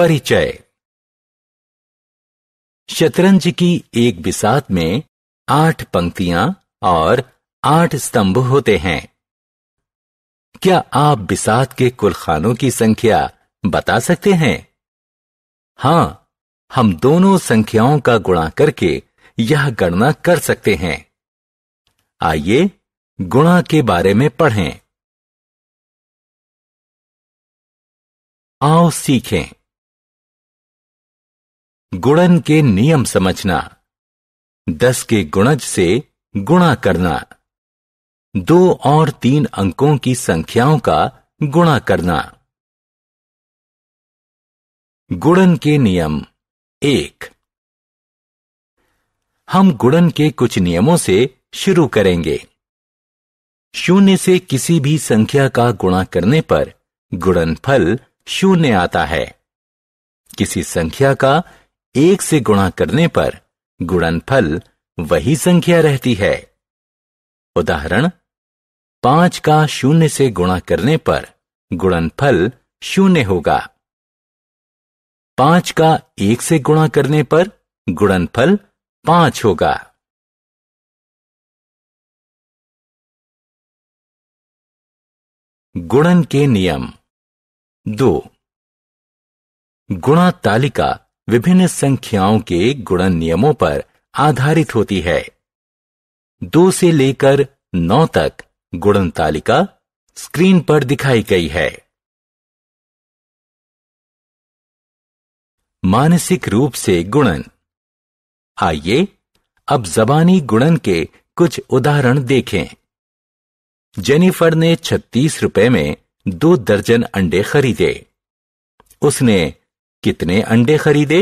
परिचय शतरंज की एक बिसात में आठ पंक्तियां और आठ स्तंभ होते हैं क्या आप बिसात के कुल खानों की संख्या बता सकते हैं हां हम दोनों संख्याओं का गुणा करके यह गणना कर सकते हैं आइए गुणा के बारे में पढ़ें आओ सीखें गुणन के नियम समझना दस के गुणज से गुणा करना दो और तीन अंकों की संख्याओं का गुणा करना गुणन के नियम एक हम गुणन के कुछ नियमों से शुरू करेंगे शून्य से किसी भी संख्या का गुणा करने पर गुणनफल शून्य आता है किसी संख्या का एक से गुणा करने पर गुणनफल वही संख्या रहती है उदाहरण पांच का शून्य से गुणा करने पर गुणनफल शून्य होगा पांच का एक से गुणा करने पर गुणनफल पांच होगा गुणन के नियम दो गुणा तालिका विभिन्न संख्याओं के गुणन नियमों पर आधारित होती है दो से लेकर नौ तक गुणन तालिका स्क्रीन पर दिखाई गई है मानसिक रूप से गुणन आइए अब जबानी गुणन के कुछ उदाहरण देखें जेनिफर ने छत्तीस रुपए में दो दर्जन अंडे खरीदे उसने कितने अंडे खरीदे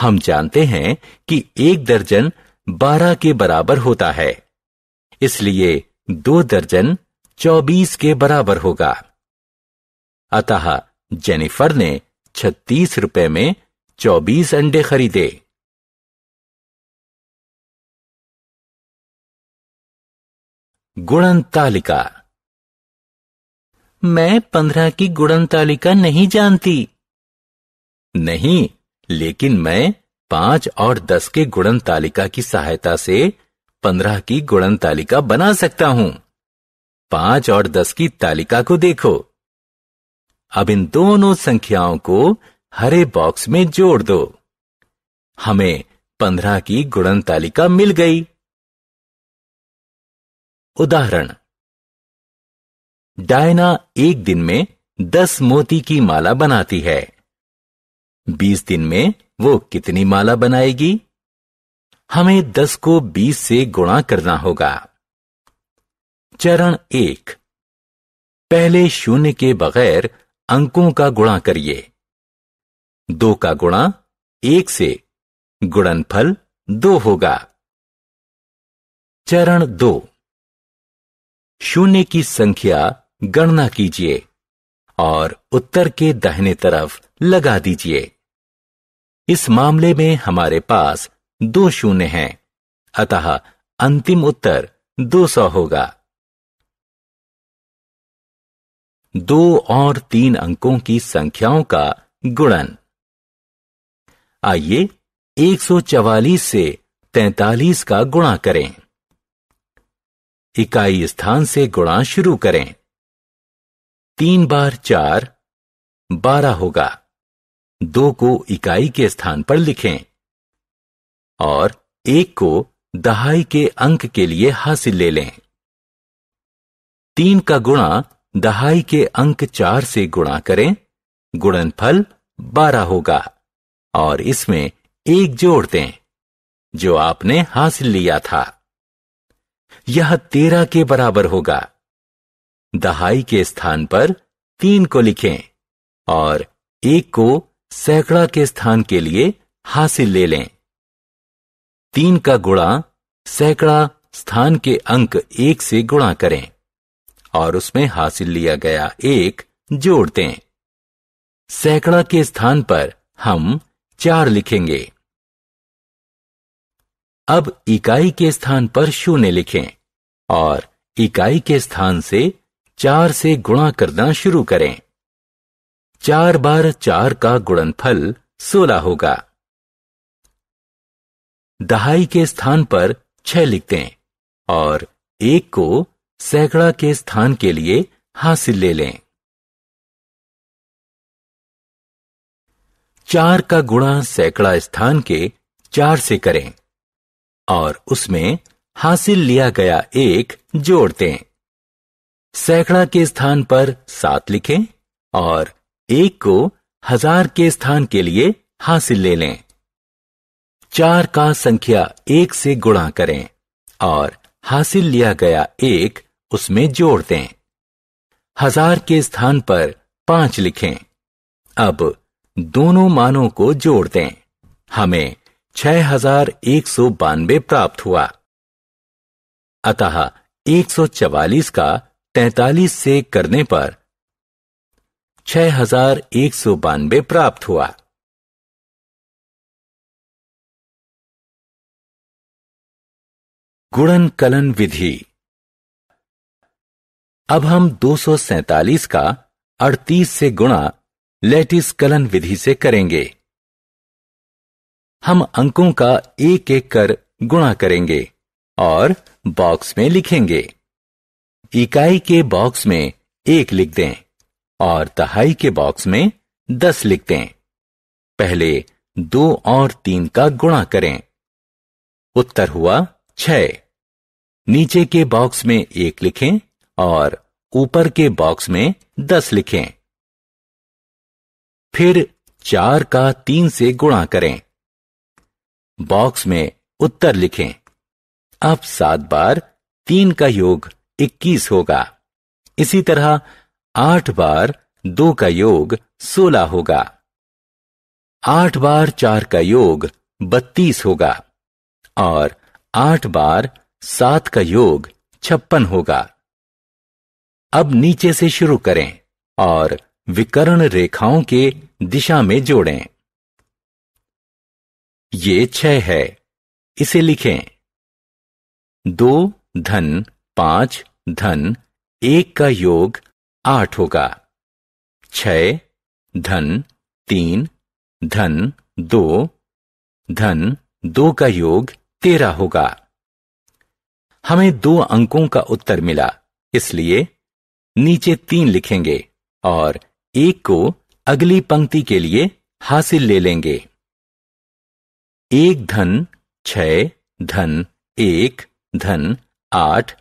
हम जानते हैं कि एक दर्जन बारह के बराबर होता है इसलिए दो दर्जन चौबीस के बराबर होगा अतः जेनिफर ने छत्तीस रुपए में चौबीस अंडे खरीदे गुणन तालिका मैं पंद्रह की गुणन तालिका नहीं जानती नहीं लेकिन मैं पांच और दस के गुणन तालिका की सहायता से पंद्रह की गुणन तालिका बना सकता हूं पांच और दस की तालिका को देखो अब इन दोनों संख्याओं को हरे बॉक्स में जोड़ दो हमें पंद्रह की गुणन तालिका मिल गई उदाहरण डायना एक दिन में दस मोती की माला बनाती है बीस दिन में वो कितनी माला बनाएगी हमें दस को बीस से गुणा करना होगा चरण एक पहले शून्य के बगैर अंकों का गुणा करिए दो का गुणा एक से गुणनफल दो होगा चरण दो शून्य की संख्या गणना कीजिए और उत्तर के दाहिने तरफ लगा दीजिए इस मामले में हमारे पास दो शून्य हैं अतः अंतिम उत्तर 200 होगा दो और तीन अंकों की संख्याओं का गुणन आइए 144 से 43 का गुणा करें इकाई स्थान से गुणा शुरू करें तीन बार चार बारह होगा दो को इकाई के स्थान पर लिखें और एक को दहाई के अंक के लिए हासिल ले लें तीन का गुणा दहाई के अंक चार से गुणा करें गुणनफल बारह होगा और इसमें एक जोड़ दें जो आपने हासिल लिया था यह तेरह के बराबर होगा दहाई के स्थान पर तीन को लिखें और एक को सैकड़ा के स्थान के लिए हासिल ले लें तीन का गुणा सैकड़ा स्थान के अंक एक से गुणा करें और उसमें हासिल लिया गया एक जोड़ दें सैकड़ा के स्थान पर हम चार लिखेंगे अब इकाई के स्थान पर शून्य लिखें और इकाई के स्थान से चार से गुणा करना शुरू करें चार बार चार का गुणनफल सोलह होगा दहाई के स्थान पर छह लिखते हैं और एक को सैकड़ा के स्थान के लिए हासिल ले लें चार का गुणा सैकड़ा स्थान के चार से करें और उसमें हासिल लिया गया एक जोड़ते सैकड़ा के स्थान पर सात लिखें और एक को हजार के स्थान के लिए हासिल ले लें चार का संख्या एक से गुणा करें और हासिल लिया गया एक उसमें जोड़ दें हजार के स्थान पर पांच लिखें अब दोनों मानों को जोड़ दें हमें छह हजार एक सौ बानवे प्राप्त हुआ अतः एक सौ चवालीस का तैतालीस से करने पर छह हजार एक सौ बानवे प्राप्त हुआ गुणन कलन विधि अब हम दो सौ सैतालीस का अड़तीस से गुणा लेटिस कलन विधि से करेंगे हम अंकों का एक एक कर गुणा करेंगे और बॉक्स में लिखेंगे इकाई के बॉक्स में एक लिख दें और दहाई के बॉक्स में दस लिख दें पहले दो और तीन का गुणा करें उत्तर हुआ छ नीचे के बॉक्स में एक लिखें और ऊपर के बॉक्स में दस लिखें फिर चार का तीन से गुणा करें बॉक्स में उत्तर लिखें अब सात बार तीन का योग इक्कीस होगा इसी तरह आठ बार दो का योग सोलह होगा आठ बार चार का योग बत्तीस होगा और आठ बार सात का योग छप्पन होगा अब नीचे से शुरू करें और विकर्ण रेखाओं के दिशा में जोड़ें ये छह है इसे लिखें दो धन पांच धन एक का योग आठ होगा छ धन तीन धन दो धन दो का योग तेरह होगा हमें दो अंकों का उत्तर मिला इसलिए नीचे तीन लिखेंगे और एक को अगली पंक्ति के लिए हासिल ले लेंगे एक धन छ धन एक धन आठ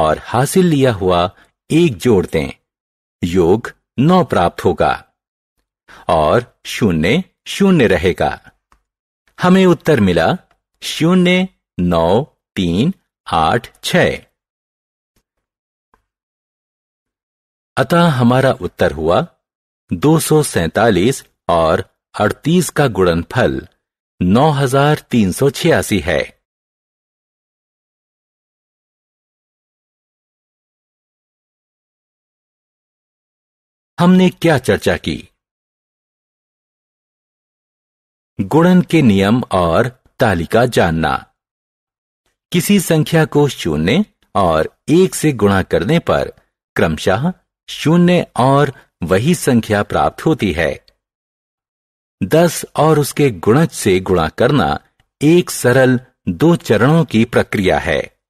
और हासिल लिया हुआ एक जोड़ दें योग नौ प्राप्त होगा और शून्य शून्य रहेगा हमें उत्तर मिला शून्य नौ तीन आठ छ अतः हमारा उत्तर हुआ दो सौ सैतालीस और अड़तीस का गुणनफल छियासी है हमने क्या चर्चा की गुणन के नियम और तालिका जानना किसी संख्या को शून्य और एक से गुणा करने पर क्रमशः शून्य और वही संख्या प्राप्त होती है दस और उसके गुणज से गुणा करना एक सरल दो चरणों की प्रक्रिया है